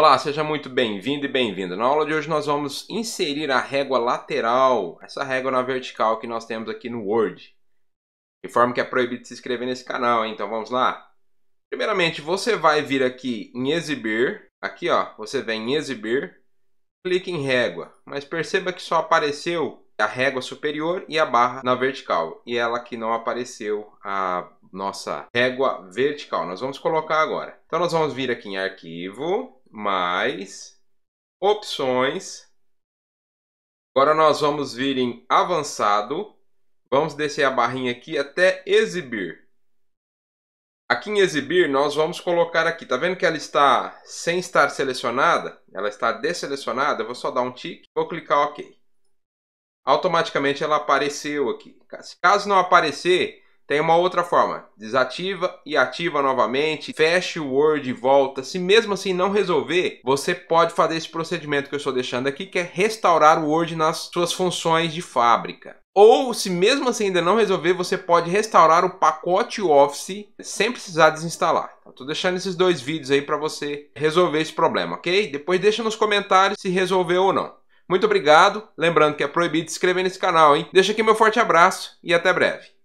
Olá, seja muito bem-vindo e bem-vinda. Na aula de hoje nós vamos inserir a régua lateral, essa régua na vertical que nós temos aqui no Word. De forma que é proibido se inscrever nesse canal, hein? então vamos lá? Primeiramente, você vai vir aqui em exibir, aqui ó, você vem em exibir, clique em régua, mas perceba que só apareceu a régua superior e a barra na vertical, e ela que não apareceu a nossa régua vertical. Nós vamos colocar agora. Então nós vamos vir aqui em arquivo, mais opções. Agora nós vamos vir em avançado. Vamos descer a barrinha aqui até exibir. Aqui em exibir nós vamos colocar aqui. Tá vendo que ela está sem estar selecionada? Ela está deselecionada. Eu vou só dar um tick. Vou clicar OK. Automaticamente ela apareceu aqui. Caso não aparecer, tem uma outra forma, desativa e ativa novamente, fecha o Word e volta. Se mesmo assim não resolver, você pode fazer esse procedimento que eu estou deixando aqui, que é restaurar o Word nas suas funções de fábrica. Ou, se mesmo assim ainda não resolver, você pode restaurar o pacote Office sem precisar desinstalar. Estou deixando esses dois vídeos aí para você resolver esse problema, ok? Depois deixa nos comentários se resolveu ou não. Muito obrigado, lembrando que é proibido se inscrever nesse canal, hein? Deixa aqui meu forte abraço e até breve.